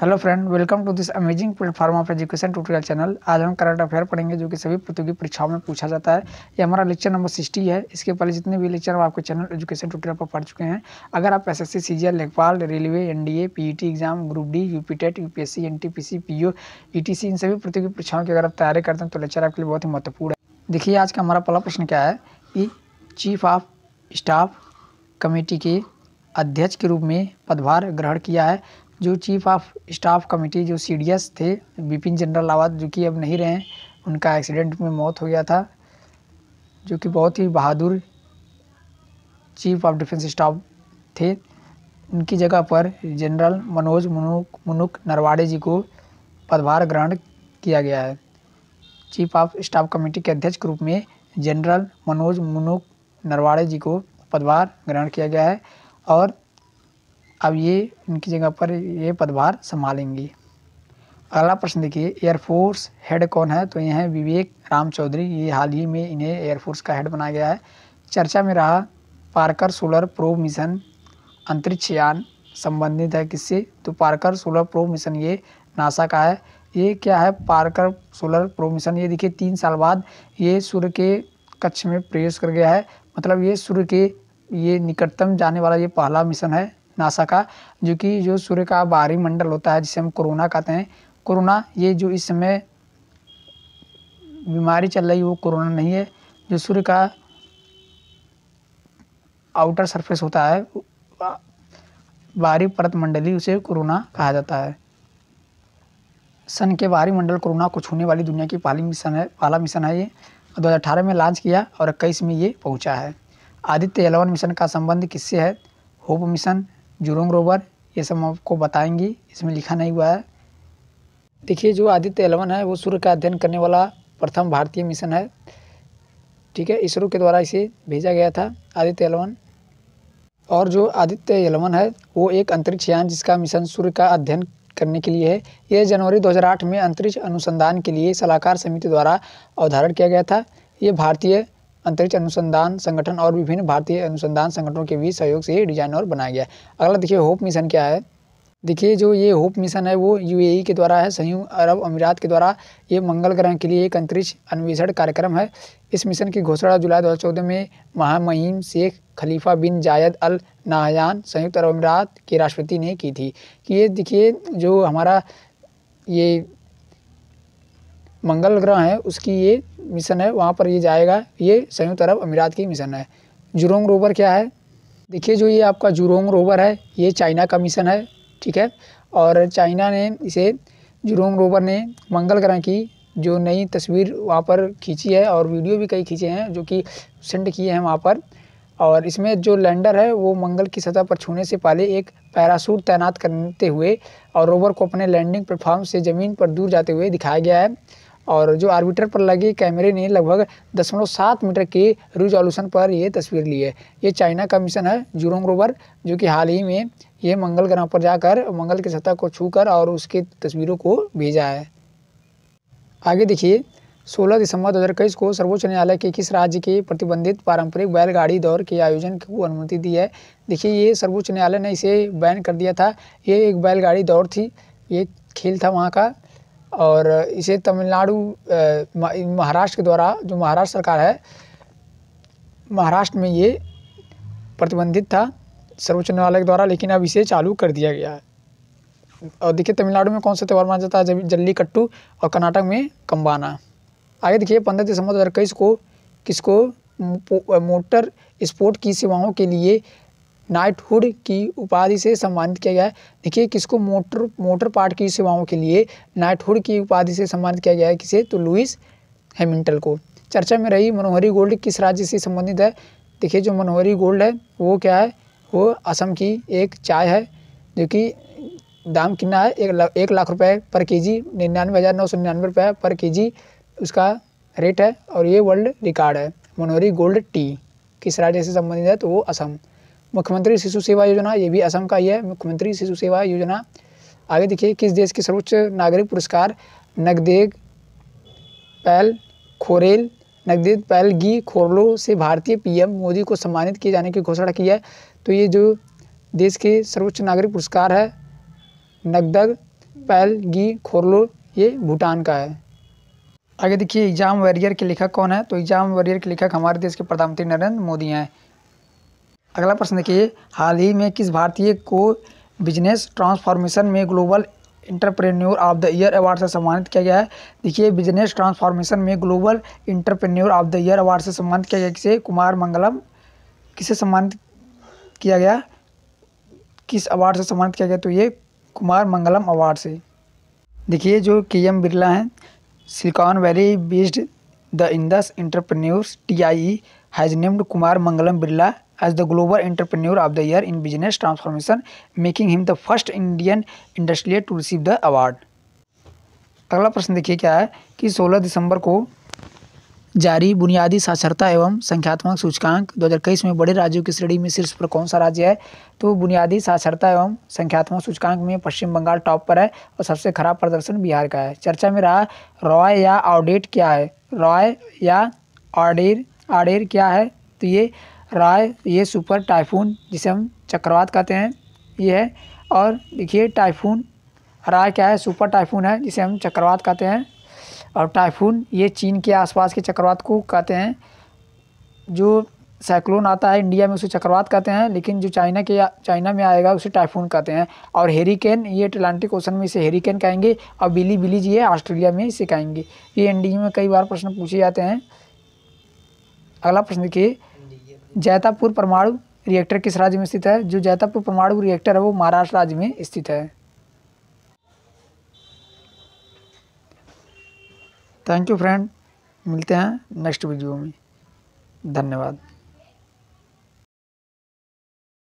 hello friend welcome to this amazing platform of education tutorial channel आज हम current affair पढ़ेंगे जो कि सभी प्रतियोगी परीक्षाओं में पूछा जाता है ये हमारा लेक्चर नंबर सिक्सटी है इसके पहले जितने भी लेक्चर आपके चैनल एजुकेशन ट्यूटोरियल पर पढ़ चुके हैं अगर आप S S C C G L लेखपाल railway N D T exam group D U P TET U P S C P C P O T C इन सभी प्रतियोगी परीक्षाओं की अगर आप तैयारी करते हैं तो लेक्चर आपके लिए बहुत ही महत्वपूर्ण है देखिए आज का हमारा पहला प्रश्न क्या है कि चीफ ऑफ स्टाफ कमेटी के अध्यक्ष के रूप में पदभार ग्रहण किया है जो चीफ ऑफ स्टाफ कमेटी जो सी थे बिपिन जनरल रावत जो कि अब नहीं रहे उनका एक्सीडेंट में मौत हो गया था जो कि बहुत ही बहादुर चीफ ऑफ डिफेंस स्टाफ थे उनकी जगह पर जनरल मनोज मुनुक मुनुक नरवाड़े जी को पदभार ग्रहण किया गया है चीफ ऑफ स्टाफ कमेटी के अध्यक्ष के रूप में जनरल मनोज मुनुक नरवाड़े जी को पदभार ग्रहण किया गया है और अब ये इनकी जगह पर ये पदभार संभालेंगी अगला प्रश्न देखिए एयरफोर्स हेड कौन है तो ये हैं विवेक राम चौधरी ये हाल ही में इन्हें एयरफोर्स का हेड बनाया गया है चर्चा में रहा पार्कर सोलर प्रो मिशन अंतरिक्ष यान संबंधित है किससे तो पार्कर सोलर प्रो मिशन ये नासा का है ये क्या है पार्कर सोलर प्रो मिशन ये देखिए तीन साल बाद ये सूर्य के कक्ष में प्रवेश कर गया है मतलब ये सूर्य के ये निकटतम जाने वाला ये पहला मिशन है नासा का जो कि जो सूर्य का बाहरी मंडल होता है जिसे हम कोरोना कहते हैं कोरोना ये जो इस समय बीमारी चल रही है वो कोरोना नहीं है जो सूर्य का आउटर सरफेस होता है बाहरी परत मंडली उसे कोरोना कहा जाता है सन के बाहरी मंडल कोरोना को छूने वाली दुनिया की पहली मिशन है पहला मिशन है ये 2018 में लॉन्च किया और इक्कीस में ये पहुंचा है आदित्य एलेवन मिशन का संबंध किससे है होप मिशन जुरोंग रोबर ये सब हम आपको बताएंगी इसमें लिखा नहीं हुआ है देखिए जो आदित्य एलेवन है वो सूर्य का अध्ययन करने वाला प्रथम भारतीय मिशन है ठीक है इसरो के द्वारा इसे भेजा गया था आदित्य एलेवन और जो आदित्य एलेवन है वो एक अंतरिक्ष यान जिसका मिशन सूर्य का अध्ययन करने के लिए है यह जनवरी 2008 में अंतरिक्ष अनुसंधान के लिए सलाहकार समिति द्वारा अवधारण किया गया था ये भारतीय अंतरिक्ष अनुसंधान संगठन और विभिन्न भारतीय अनुसंधान संगठनों के बीच सहयोग से डिजाइन और बनाया गया अगला देखिए होप मिशन क्या है देखिए जो ये होप मिशन है वो यूएई के द्वारा है संयुक्त अरब अमीरात के द्वारा ये मंगल ग्रह के लिए एक अंतरिक्ष अन्वेषण कार्यक्रम है इस मिशन की घोषणा जुलाई 2014 में महामहिम शेख खलीफा बिन जायद अल नाहयान संयुक्त अरब अमीरात के राष्ट्रपति ने की थी कि ये देखिए जो हमारा ये मंगल ग्रह है उसकी ये मिशन है वहाँ पर ये जाएगा ये संयुक्त अरब अमीरात की मिशन है जुरोंग रोवर क्या है देखिए जो ये आपका जुरोंग रोवर है ये चाइना का मिशन है ठीक है और चाइना ने इसे जुरोंग रोवर ने मंगल ग्रह की जो नई तस्वीर वहाँ पर खींची है और वीडियो भी कई खींचे हैं जो कि सेंड किए हैं वहाँ पर और इसमें जो लैंडर है वो मंगल की सतह पर छूने से पहले एक पैरासूट तैनात करते हुए और रोवर को अपने लैंडिंग प्लेटफॉर्म से ज़मीन पर दूर जाते हुए दिखाया गया है और जो आर्बिटर पर लगे कैमरे ने लगभग दशमलव सात मीटर के रिजोल्यूशन पर यह तस्वीर ली है ये चाइना का मिशन है जुरोंग रोवर जो कि हाल ही में ये मंगल ग्रह पर जाकर मंगल की सतह को छूकर और उसकी तस्वीरों को भेजा है आगे देखिए 16 दिसंबर दो को सर्वोच्च न्यायालय के किस राज्य के प्रतिबंधित पारंपरिक बैलगाड़ी दौड़ के आयोजन को अनुमति दी है देखिए ये सर्वोच्च न्यायालय ने इसे बैन कर दिया था ये एक बैलगाड़ी दौड़ थी ये खेल था वहाँ का और इसे तमिलनाडु महाराष्ट्र के द्वारा जो महाराष्ट्र सरकार है महाराष्ट्र में ये प्रतिबंधित था सर्वोच्च न्यायालय के द्वारा लेकिन अब इसे चालू कर दिया गया है और देखिए तमिलनाडु में कौन सा त्यौहार माना जाता है जब जल्लीकट्टू और कर्नाटक में कंबाना आगे देखिए पंद्रह दिसंबर दो हज़ार इक्कीस को किसको मोटर स्पोर्ट की सेवाओं के लिए नाइटहुड की उपाधि से सम्मानित किया गया है देखिए किसको मोटर मोटर पार्ट की सेवाओं के लिए नाइटहुड की उपाधि से सम्मानित किया गया है किसे तो लुइस हैमिल्टन को चर्चा में रही मनोहरी गोल्ड किस राज्य से संबंधित है देखिए जो मनोहरी गोल्ड है वो क्या है वो असम की एक चाय है जो कि दाम कितना है एक, ला, एक लाख रुपए पर के जी निन्यानवे हज़ार नौ सौ निन्यानवे रुपये पर के जी उसका रेट है और ये वर्ल्ड रिकॉर्ड है मनोहरी गोल्ड टी किस राज्य से संबंधित है तो वो असम मुख्यमंत्री शिशु सेवा योजना ये भी असम का ही है मुख्यमंत्री शिशु सेवा योजना आगे देखिए किस देश के सर्वोच्च नागरिक पुरस्कार नगदेग पैल खोरेल नगदेग पैल गी खोरलो से भारतीय पीएम मोदी को सम्मानित किए जाने की घोषणा की है तो ये जो देश के सर्वोच्च नागरिक पुरस्कार है नगदग पैल गी खोरलो ये भूटान का है आगे देखिए एग्जाम वॉरियर के लेखक कौन है तो एग्जाम वॉरियर के लेखक हमारे देश के प्रधानमंत्री नरेंद्र मोदी हैं अगला प्रश्न देखिए हाल ही में किस भारतीय को बिजनेस ट्रांसफॉर्मेशन में global entrepreneur of the year award से सम्मानित किया गया है देखिए बिजनेस ट्रांसफॉर्मेशन में global entrepreneur of the year award से सम्मानित किया गया किसे कुमार मंगलम किसे सम्मानित किया गया किस अवार्ड से सम्मानित किया गया तो ये कुमार मंगलम अवार्ड से देखिए जो के एम बिरला हैं Silicon Valley based the Indus entrepreneurs T I has named Kumar Mangalam Birla as the global entrepreneur of the year in business transformation making him the first Indian industrial to receive the award अगला प्रश्न देखिए क्या है कि सोलह दिसंबर को जारी बुनियादी साक्षरता एवं संख्यात्मक सूचकांक दो हज़ार 2021 में बड़े राज्यों की श्रेणी में शीर्ष पर कौन सा राज्य है तो बुनियादी साक्षरता एवं संख्यात्मक सूचकांक में पश्चिम बंगाल टॉप पर है और सबसे खराब प्रदर्शन बिहार का है चर्चा में रहा रॉय या ऑडिट क्या है रॉय या आडेर आडेर क्या है तो ये राय ये सुपर टाइफून जिसे हम चक्रवात कहते हैं ये है और देखिए टाइफून राय क्या है सुपर टाइफून है जिसे हम चक्रवात कहते हैं और टाइफून ये चीन के आसपास के चक्रवात को कहते हैं जो साइक्लोन आता है इंडिया में उसे चक्रवात कहते हैं लेकिन जो चाइना के चाइना में आएगा उसे टाइफून कहते हैं और हेरिकेन ये अटलांटिक ओशन में इसे हेरिकेन कहेंगे और बिली बिली जी ये ऑस्ट्रेलिया में इसे कहेंगे ये एन में कई बार प्रश्न पूछे जाते हैं अगला प्रश्न देखिए जैतापुर परमाणु रिएक्टर किस राज्य में स्थित है जो जैतापुर परमाणु रिएक्टर है वो महाराष्ट्र राज्य में स्थित है थैंक यू फ्रेंड मिलते हैं नेक्स्ट वीडियो में धन्यवाद